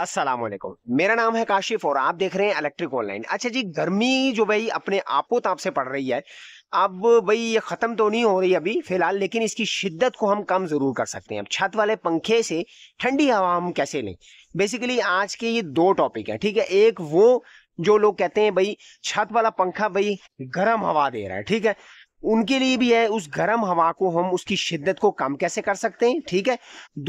असलम मेरा नाम है काशिफ और आप देख रहे हैं इलेक्ट्रिक ऑनलाइन अच्छा जी गर्मी जो भाई अपने आपो ताप से पड़ रही है अब भाई ये ख़त्म तो नहीं हो रही अभी फ़िलहाल लेकिन इसकी शिद्दत को हम कम ज़रूर कर सकते हैं अब छत वाले पंखे से ठंडी हवा हम कैसे लें बेसिकली आज के ये दो टॉपिक हैं ठीक है एक वो जो लोग कहते हैं भाई छत वाला पंखा भाई गर्म हवा दे रहा है ठीक है उनके लिए भी है उस गर्म हवा को हम उसकी शिद्दत को कम कैसे कर सकते हैं ठीक है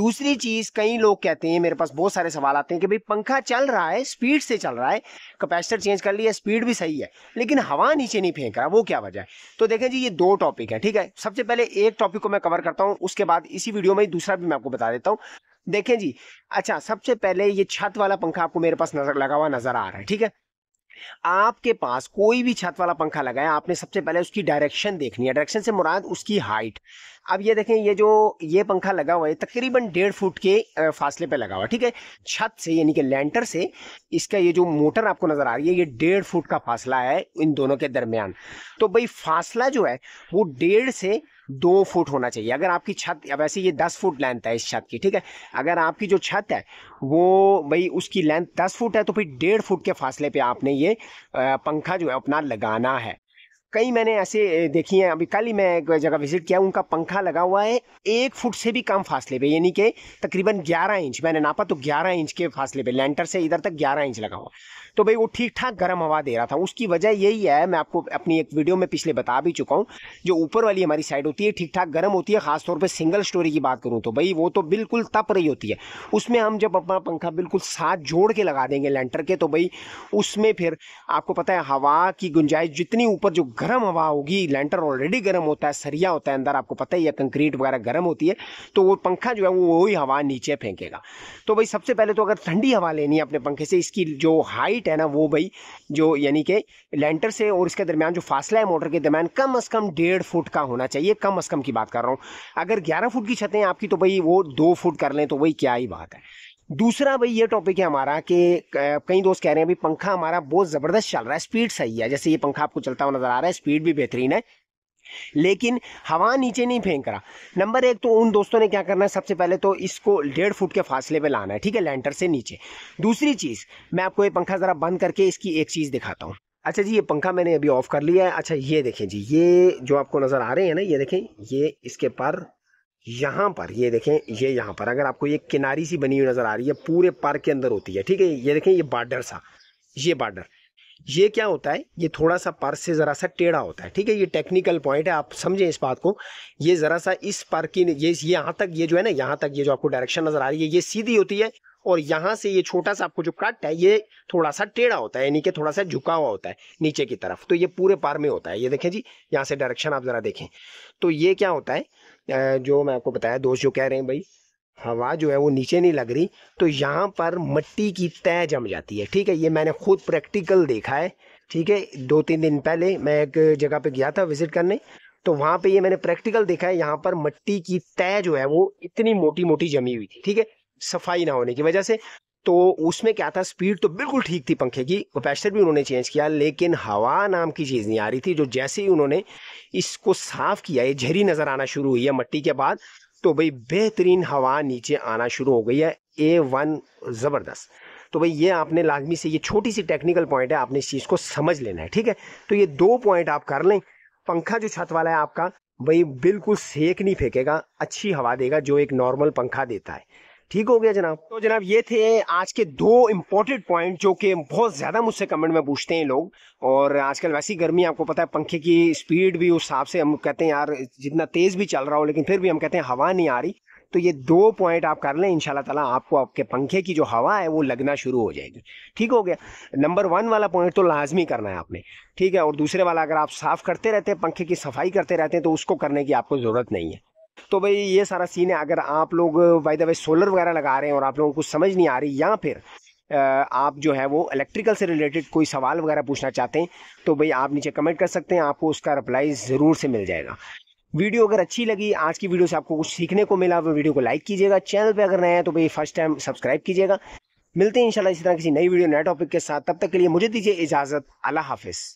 दूसरी चीज कई लोग कहते हैं मेरे पास बहुत सारे सवाल आते हैं कि भाई पंखा चल रहा है स्पीड से चल रहा है कैपेसिटर चेंज कर लिया स्पीड भी सही है लेकिन हवा नीचे नहीं फेंक रहा वो क्या वजह है तो देखें जी ये दो टॉपिक है ठीक है सबसे पहले एक टॉपिक को मैं कवर करता हूँ उसके बाद इसी वीडियो में दूसरा भी मैं आपको बता देता हूँ देखें जी अच्छा सबसे पहले ये छत वाला पंखा आपको मेरे पास नजर लगा हुआ नजर आ रहा है ठीक है आपके पास कोई भी छत वाला पंखा लगाया आपने सबसे पहले उसकी डायरेक्शन देखनी है डायरेक्शन से मुराद उसकी हाइट अब ये देखें ये जो ये पंखा लगा हुआ है तकरीबन डेढ़ फुट के फासले पे लगा हुआ है ठीक है छत से यानी कि लेंटर से इसका ये जो मोटर आपको नज़र आ रही है ये डेढ़ फुट का फासला है इन दोनों के दरमियान तो भाई फासला जो है वो डेढ़ से दो फुट होना चाहिए अगर आपकी छत वैसे ये दस फुट लेंथ है इस छत की ठीक है अगर आपकी जो छत है वो भाई उसकी लेंथ दस फुट है तो फिर डेढ़ फुट के फासले पे आपने ये पंखा जो है अपना लगाना है कई मैंने ऐसे देखी हैं अभी कल ही मैं एक जगह विजिट किया उनका पंखा लगा हुआ है एक फुट से भी कम फासले पे यानी कि तकरीबन 11 इंच मैंने नापा तो 11 इंच के फासले पे लेंटर से इधर तक 11 इंच लगा हुआ तो भाई वो ठीक ठाक गर्म हवा दे रहा था उसकी वजह यही है मैं आपको अपनी एक वीडियो में पिछले बता भी चुका हूँ जो ऊपर वाली हमारी साइड होती है ठीक ठाक गर्म होती है खासतौर पर सिंगल स्टोरी की बात करूँ तो भाई वो तो बिल्कुल तप रही होती है उसमें हम जब अपना पंखा बिल्कुल साथ जोड़ के लगा देंगे लेंटर के तो भाई उसमें फिर आपको पता है हवा की गुंजाइश जितनी ऊपर जो गर्म हवा होगी लेंटर ऑलरेडी गर्म होता है सरिया होता है अंदर आपको पता ही है कंक्रीट वगैरह गर्म होती है तो वो पंखा जो है वो वही हवा नीचे फेंकेगा तो भाई सबसे पहले तो अगर ठंडी हवा लेनी है अपने पंखे से इसकी जो हाइट है ना वो भाई जो यानी कि लेंटर से और इसके दरमियान जो फासला है मोटर के दरमियान कम अज़ कम डेढ़ फुट का होना चाहिए कम अज़ कम की बात कर रहा हूँ अगर ग्यारह फुट की छतें आपकी तो भाई वो दो फुट कर लें तो वही क्या ही बात है दूसरा भाई ये टॉपिक है हमारा कि कई दोस्त कह रहे हैं भाई पंखा हमारा बहुत ज़बरदस्त चल रहा है स्पीड सही है जैसे ये पंखा आपको चलता हुआ नज़र आ रहा है स्पीड भी बेहतरीन है लेकिन हवा नीचे नहीं फेंक रहा नंबर एक तो उन दोस्तों ने क्या करना है सबसे पहले तो इसको डेढ़ फुट के फासले पे लाना है ठीक है लेंटर से नीचे दूसरी चीज़ मैं आपको ये पंखा ज़रा बंद करके इसकी एक चीज़ दिखाता हूँ अच्छा जी ये पंखा मैंने अभी ऑफ कर लिया है अच्छा ये देखें जी ये जो आपको नज़र आ रहे हैं ना ये देखें ये इसके पर यहाँ पर ये देखें ये यहाँ पर अगर आपको ये किनारी सी बनी हुई नज़र आ रही है पूरे पार्क के अंदर होती है ठीक है ये देखें ये बार्डर सा ये बार्डर ये क्या होता है ये थोड़ा सा पार्क से ज़रा सा टेढ़ा होता है ठीक है ये टेक्निकल पॉइंट है आप समझें इस बात को ये ज़रा सा इस पार्क की ये यहाँ तक ये जो है ना यहाँ तक ये जो आपको डायरेक्शन नज़र आ रही है ये सीधी होती है और यहाँ से ये छोटा सा आपको जो कट है ये थोड़ा सा टेढ़ा होता है यानी कि थोड़ा सा झुका हुआ होता है नीचे की तरफ तो ये पूरे पार में होता है ये देखें जी यहाँ से डायरेक्शन आप ज़रा देखें तो ये क्या होता है जो मैं आपको बताया दोस्त जो कह रहे हैं भाई हवा जो है वो नीचे नहीं लग रही तो यहाँ पर मिट्टी की तय जम जाती है ठीक है ये मैंने खुद प्रैक्टिकल देखा है ठीक है दो तीन दिन पहले मैं एक जगह पे गया था विजिट करने तो वहाँ पे ये मैंने प्रैक्टिकल देखा है यहाँ पर मिट्टी की तय जो है वो इतनी मोटी मोटी जमी हुई थी ठीक है सफाई ना होने की वजह से तो उसमें क्या था स्पीड तो बिल्कुल ठीक थी पंखे की कैपेसिटर भी उन्होंने चेंज किया लेकिन हवा नाम की चीज़ नहीं आ रही थी जो जैसे ही उन्होंने इसको साफ किया ये झेरी नज़र आना शुरू हुई है मट्टी के बाद तो भाई बेहतरीन हवा नीचे आना शुरू हो गई है ए वन ज़बरदस्त तो भाई ये आपने लाजमी से ये छोटी सी टेक्निकल पॉइंट है आपने इस चीज़ को समझ लेना है ठीक है तो ये दो पॉइंट आप कर लें पंखा जो छत वाला है आपका भाई बिल्कुल सेक नहीं फेंकेगा अच्छी हवा देगा जो एक नॉर्मल पंखा देता है ठीक हो गया जनाब तो जनाब ये थे आज के दो इम्पोर्टेंट पॉइंट जो कि बहुत ज़्यादा मुझसे कमेंट में पूछते हैं लोग और आजकल वैसी गर्मी आपको पता है पंखे की स्पीड भी उस हिसाब से हम कहते हैं यार जितना तेज़ भी चल रहा हो लेकिन फिर भी हम कहते हैं हवा नहीं आ रही तो ये दो पॉइंट आप कर लें इन ताला आपको आपके पंखे की जो हवा है वो लगना शुरू हो जाएगी ठीक हो गया नंबर वन वाला पॉइंट तो लाजमी करना है आपने ठीक है और दूसरे वाला अगर आप साफ़ करते रहते हैं पंखे की सफाई करते रहते हैं तो उसको करने की आपको ज़रूरत नहीं है तो भाई ये सारा सीन है अगर आप लोग बाई द वे सोलर वगैरह लगा रहे हैं और आप लोगों को समझ नहीं आ रही या फिर आप जो है वो इलेक्ट्रिकल से रिलेटेड कोई सवाल वगैरह पूछना चाहते हैं तो भाई आप नीचे कमेंट कर सकते हैं आपको उसका रिप्लाई ज़रूर से मिल जाएगा वीडियो अगर अच्छी लगी आज की वीडियो से आपको कुछ सीखने को मिला तो वीडियो को लाइक कीजिएगा चैनल पे अगर नया है तो भाई फर्स्ट टाइम सब्सक्राइब कीजिएगा मिलते हैं इंशाल्लाह इसी तरह किसी नई वीडियो नए टॉपिक के साथ तब तक के लिए मुझे दीजिए इजाज़त अल्लाह हाफिज़